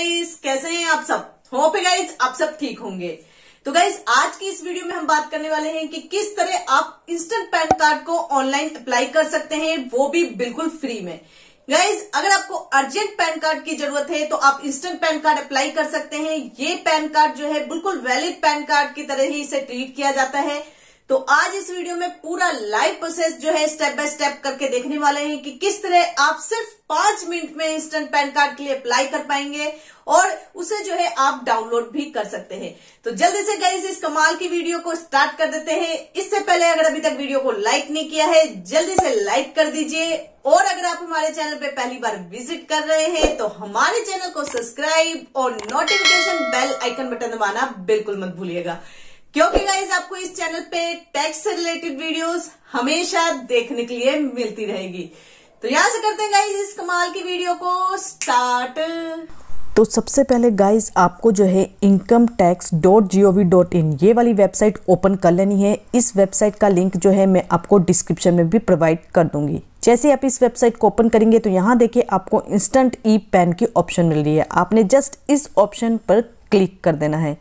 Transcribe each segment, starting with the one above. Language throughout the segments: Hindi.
गाइस कैसे हैं आप सब होप है गाइस आप सब ठीक होंगे तो गाइस आज की इस वीडियो में हम बात करने वाले हैं कि किस तरह आप इंस्टेंट पैन कार्ड को ऑनलाइन अप्लाई कर सकते हैं वो भी बिल्कुल फ्री में गाइज अगर आपको अर्जेंट पैन कार्ड की जरूरत है तो आप इंस्टेंट पैन कार्ड अप्लाई कर सकते हैं ये पैन कार्ड जो है बिल्कुल वैलिड पैन कार्ड की तरह ही इसे ट्रीट किया जाता है तो आज इस वीडियो में पूरा लाइव प्रोसेस जो है स्टेप बाय स्टेप करके देखने वाले हैं कि किस तरह आप सिर्फ पांच मिनट में इंस्टेंट पैन कार्ड के लिए अप्लाई कर पाएंगे और उसे जो है आप डाउनलोड भी कर सकते हैं तो जल्दी से गाइज इस कमाल की वीडियो को स्टार्ट कर देते हैं इससे पहले अगर अभी तक वीडियो को लाइक नहीं किया है जल्दी से लाइक कर दीजिए और अगर आप हमारे चैनल पे पहली बार विजिट कर रहे हैं तो हमारे चैनल को सब्सक्राइब और नोटिफिकेशन बेल आइकन बटन दबाना बिल्कुल मत भूलिएगा क्योंकि गाइज आपको इस चैनल पे टैक्स से रिलेटेड वीडियोस हमेशा देखने के लिए मिलती रहेगी तो यहां से करते हैं गाइज इस कमाल की वीडियो को स्टार्ट तो सबसे पहले गाइस आपको जो है income tax dot G O V dot in ये वाली वेबसाइट ओपन कर लेनी है इस वेबसाइट का लिंक जो है मैं आपको डिस्क्रिप्शन में भी प्रोवाइड कर दूंगी जैसे आप इस वेबसाइट को ओपन करेंगे तो यहाँ देखिए आपको इंस्टेंट ई पैन की ऑप्शन मिल रही है आपने जस्ट इस ऑप्शन पर क्लिक कर देना है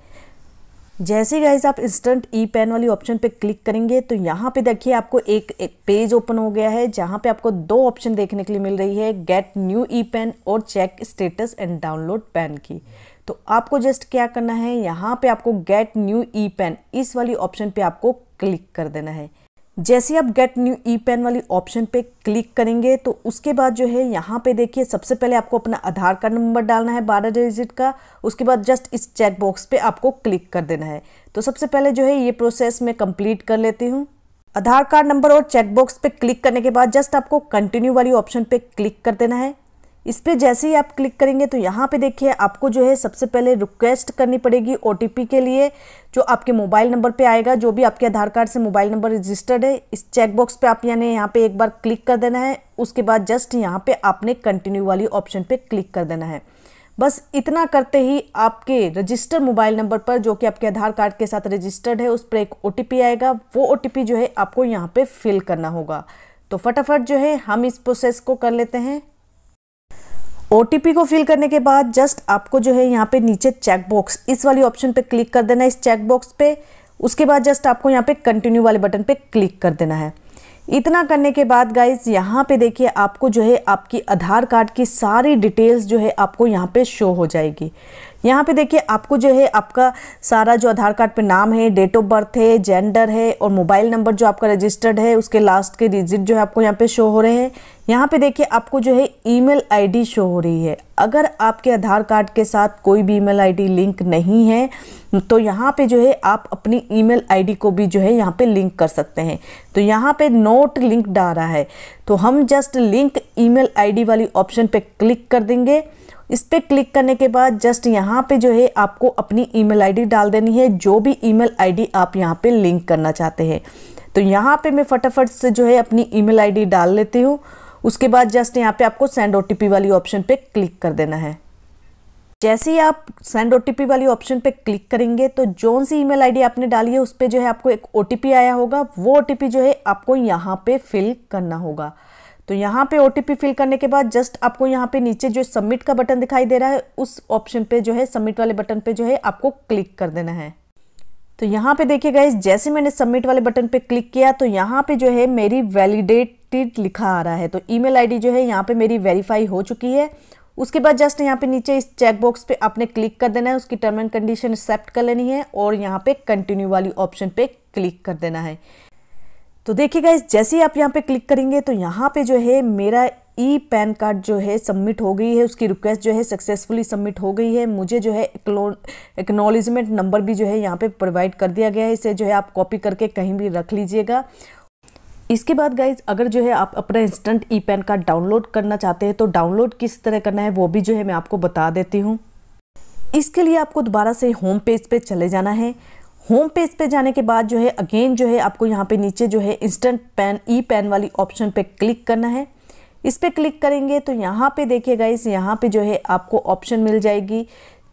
जैसे गाइज आप इंस्टेंट ई पेन वाली ऑप्शन पे क्लिक करेंगे तो यहाँ पे देखिए आपको एक, एक पेज ओपन हो गया है जहाँ पे आपको दो ऑप्शन देखने के लिए मिल रही है गेट न्यू ई पेन और check status and download PAN की तो आपको जस्ट क्या करना है यहाँ पे आपको गेट न्यू ई पेन इस वाली ऑप्शन पे आपको क्लिक कर देना है जैसे आप गेट न्यू ई पेन वाली ऑप्शन पे क्लिक करेंगे तो उसके बाद जो है यहाँ पे देखिए सबसे पहले आपको अपना आधार कार्ड नंबर डालना है बारह डिजिट का उसके बाद जस्ट इस चेक बॉक्स पे आपको क्लिक कर देना है तो सबसे पहले जो है ये प्रोसेस मैं कंप्लीट कर लेती हूँ आधार कार्ड नंबर और चेक बॉक्स पे क्लिक करने के बाद जस्ट आपको कंटिन्यू वाली ऑप्शन पे क्लिक कर देना है इस पर जैसे ही आप क्लिक करेंगे तो यहाँ पे देखिए आपको जो है सबसे पहले रिक्वेस्ट करनी पड़ेगी ओ के लिए जो आपके मोबाइल नंबर पे आएगा जो भी आपके आधार कार्ड से मोबाइल नंबर रजिस्टर्ड है इस चेकबॉक्स पे आप यानी यहाँ पे एक बार क्लिक कर देना है उसके बाद जस्ट यहाँ पे आपने कंटिन्यू वाली ऑप्शन पर क्लिक कर देना है बस इतना करते ही आपके रजिस्टर मोबाइल नंबर पर जो कि आपके आधार कार्ड के साथ रजिस्टर्ड है उस पर एक ओ आएगा वो ओ जो है आपको यहाँ पर फिल करना होगा तो फटाफट जो है हम इस प्रोसेस को कर लेते हैं ओ को फिल करने के बाद जस्ट आपको जो है यहाँ पे नीचे चेकबॉक्स इस वाली ऑप्शन पे क्लिक कर देना है इस चेकबॉक्स पे उसके बाद जस्ट आपको यहाँ पे कंटिन्यू वाले बटन पे क्लिक कर देना है इतना करने के बाद गाइज यहाँ पे देखिए आपको जो है आपकी आधार कार्ड की सारी डिटेल्स जो है आपको यहाँ पे शो हो जाएगी यहाँ पे देखिए आपको जो है आपका सारा जो आधार कार्ड पे नाम है डेट ऑफ बर्थ है जेंडर है और मोबाइल नंबर जो आपका रजिस्टर्ड है उसके लास्ट के डिजिट जो है आपको यहाँ पे शो हो रहे हैं यहाँ पे देखिए आपको जो है ईमेल आईडी शो हो रही है अगर आपके आधार कार्ड के साथ कोई भी ईमेल आईडी लिंक नहीं है तो यहाँ पे जो है आप अपनी ईमेल आईडी को भी जो है यहाँ पे लिंक कर सकते हैं तो यहाँ पे नोट लिंक डाल रहा है तो हम जस्ट लिंक ईमेल आईडी वाली ऑप्शन पे क्लिक कर देंगे इस पर क्लिक करने के बाद जस्ट यहाँ पे जो है आपको अपनी ईमेल आईडी डाल देनी है जो भी ईमेल आईडी आप यहाँ पे लिंक करना चाहते हैं तो यहाँ पे मैं फटाफट से जो है अपनी ईमेल आईडी डाल लेती हूँ उसके बाद जस्ट यहाँ पे आपको सेंड ओ वाली ऑप्शन पे क्लिक कर देना है जैसे ही आप सेंड ओ वाली ऑप्शन पे क्लिक करेंगे तो जोन सी ईमेल आईडी आपने डाली है उस पर जो है आपको एक ओ आया होगा वो ओ जो है आपको यहाँ पे फिल करना होगा तो यहाँ पे ओ फिल करने के बाद जस्ट आपको यहाँ पे नीचे जो सबमिट का बटन दिखाई दे रहा है उस ऑप्शन पे जो है सबमिट वाले बटन पे जो है आपको क्लिक कर देना है तो यहाँ पे देखिए गाइज जैसे मैंने सबमिट वाले बटन पे क्लिक किया तो यहाँ पे जो है मेरी वैलिडेटेड लिखा आ रहा है तो ईमेल आईडी जो है यहाँ पे मेरी वेरीफाई हो चुकी है उसके बाद जस्ट यहाँ पे नीचे इस चेकबॉक्स पे आपने क्लिक कर देना है उसकी टर्म एंड कंडीशन एक्सेप्ट कर लेनी है और यहाँ पे कंटिन्यू वाली ऑप्शन पे क्लिक कर देना है तो देखिए गाइज जैसे ही आप यहाँ पे क्लिक करेंगे तो यहाँ पे जो है मेरा ई पैन कार्ड जो है सबमिट हो गई है उसकी रिक्वेस्ट जो है सक्सेसफुली सबमिट हो गई है मुझे जो है एक्नोलिजमेंट नंबर भी जो है यहाँ पे प्रोवाइड कर दिया गया है इसे जो है आप कॉपी करके कहीं भी रख लीजिएगा इसके बाद गाइज अगर जो है आप अपना इंस्टेंट ई पैन कार्ड डाउनलोड करना चाहते हैं तो डाउनलोड किस तरह करना है वो भी जो है मैं आपको बता देती हूँ इसके लिए आपको दोबारा से होम पेज पर चले जाना है होम पेज पे जाने के बाद जो है अगेन जो है आपको यहाँ पे नीचे जो है इंस्टेंट पेन ई पेन वाली ऑप्शन पे क्लिक करना है इस पर क्लिक करेंगे तो यहाँ पे देखिए इस यहाँ पे जो है आपको ऑप्शन मिल जाएगी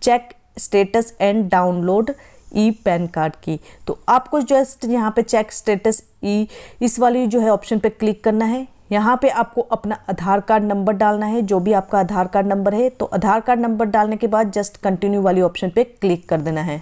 check status and download e PAN card की तो आपको जस्ट यहाँ पे चेक स्टेटस ई इस वाली जो है ऑप्शन पे क्लिक करना है यहाँ पे आपको अपना आधार कार्ड नंबर डालना है जो भी आपका आधार कार्ड नंबर है तो आधार कार्ड नंबर डालने के बाद जस्ट कंटिन्यू वाली ऑप्शन पे क्लिक कर देना है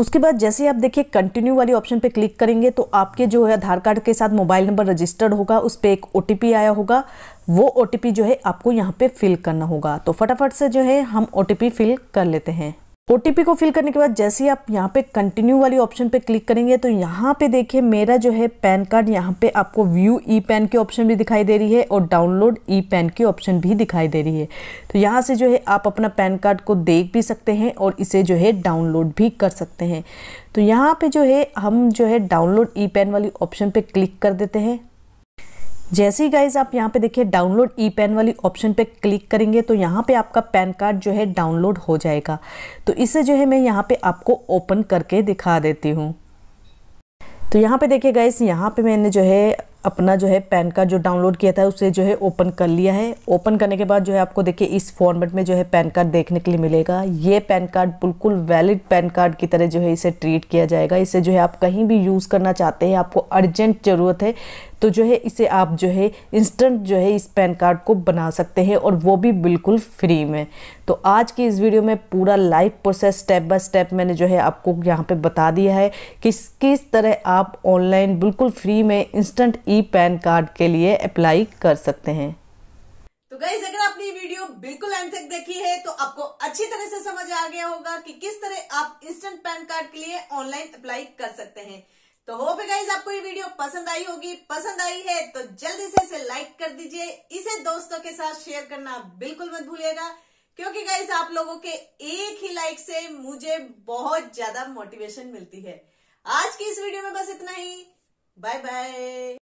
उसके बाद जैसे आप देखिए कंटिन्यू वाली ऑप्शन पे क्लिक करेंगे तो आपके जो है आधार कार्ड के साथ मोबाइल नंबर रजिस्टर्ड होगा उस पर एक ओ आया होगा वो ओ जो है आपको यहाँ पे फिल करना होगा तो फटाफट से जो है हम ओ फिल कर लेते हैं ओ को फिल करने के बाद जैसे ही आप यहाँ पे कंटिन्यू वाली ऑप्शन पे क्लिक करेंगे तो यहाँ पे देखिए मेरा जो है पैन कार्ड यहाँ पे आपको व्यू ई पैन की ऑप्शन भी दिखाई दे रही है और डाउनलोड ई पैन की ऑप्शन भी दिखाई दे रही है तो यहाँ से जो है आप अपना पैन कार्ड को देख भी सकते हैं और इसे जो है डाउनलोड भी कर सकते हैं तो यहाँ पर जो है हम जो है डाउनलोड ई पैन वाली ऑप्शन पर क्लिक कर देते हैं जैसे ही गाइज आप यहाँ पे देखिए डाउनलोड ई पैन वाली ऑप्शन पे क्लिक करेंगे तो यहाँ पे आपका पैन कार्ड जो है डाउनलोड हो जाएगा तो इसे जो है मैं यहाँ पे आपको ओपन करके दिखा देती हूँ तो यहाँ पे देखिए गाइस यहाँ पे मैंने जो है अपना जो है पैन कार्ड जो डाउनलोड किया था उसे जो है ओपन कर लिया है ओपन करने के बाद जो है आपको देखिए इस फॉर्मेट में जो है पैन कार्ड देखने के लिए मिलेगा ये पैन कार्ड बिल्कुल वैलिड पैन कार्ड की तरह जो है इसे ट्रीट किया जाएगा इसे जो है आप कहीं भी यूज़ करना चाहते हैं आपको अर्जेंट ज़रूरत है तो जो है इसे आप जो है इंस्टेंट जो है इस पैन कार्ड को बना सकते हैं और वो भी बिल्कुल फ्री में तो आज की इस वीडियो में पूरा live process step by step मैंने जो है आपको यहाँ पे बता दिया है कि किस तरह आप ऑनलाइन बिल्कुल फ्री में इंस्टेंट ई पैन कार्ड के लिए अप्लाई कर सकते हैं तो गाइज अगर आपने वीडियो बिल्कुल एंड तक देखी है तो आपको अच्छी तरह से समझ आ गया होगा कि किस तरह आप इंस्टेंट पैन कार्ड के लिए ऑनलाइन अप्लाई कर सकते हैं तो होप गाइज आपको ये वीडियो पसंद आई होगी पसंद आई है तो जल्दी से इसे लाइक कर दीजिए इसे दोस्तों के साथ शेयर करना बिल्कुल मत भूलिएगा क्योंकि गाइज आप लोगों के एक ही लाइक से मुझे बहुत ज्यादा मोटिवेशन मिलती है आज की इस वीडियो में बस इतना ही बाय बाय